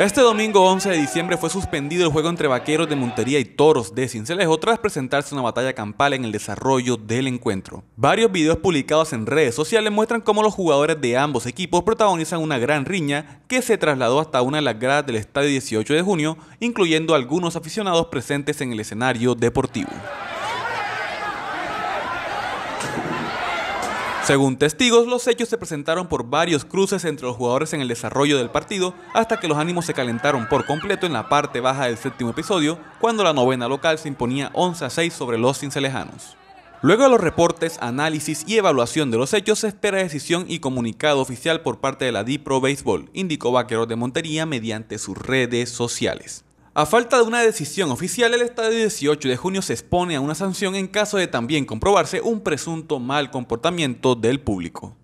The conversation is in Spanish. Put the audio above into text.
Este domingo 11 de diciembre fue suspendido el juego entre Vaqueros de Montería y Toros de Cincelejo tras presentarse una batalla campal en el desarrollo del encuentro. Varios videos publicados en redes sociales muestran cómo los jugadores de ambos equipos protagonizan una gran riña que se trasladó hasta una de las gradas del estadio 18 de junio, incluyendo algunos aficionados presentes en el escenario deportivo. Según testigos, los hechos se presentaron por varios cruces entre los jugadores en el desarrollo del partido, hasta que los ánimos se calentaron por completo en la parte baja del séptimo episodio, cuando la novena local se imponía 11 a 6 sobre los cincelejanos. Luego de los reportes, análisis y evaluación de los hechos, se espera decisión y comunicado oficial por parte de la D-Pro Baseball, indicó Vaqueros de Montería mediante sus redes sociales. A falta de una decisión oficial, el Estado 18 de junio se expone a una sanción en caso de también comprobarse un presunto mal comportamiento del público.